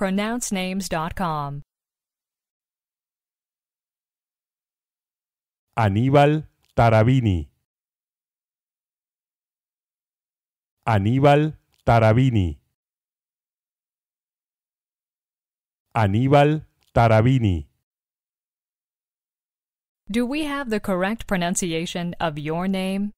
pronouncenames.com. Aníbal Tarabini. Aníbal Tarabini. Aníbal Tarabini. Do we have the correct pronunciation of your name?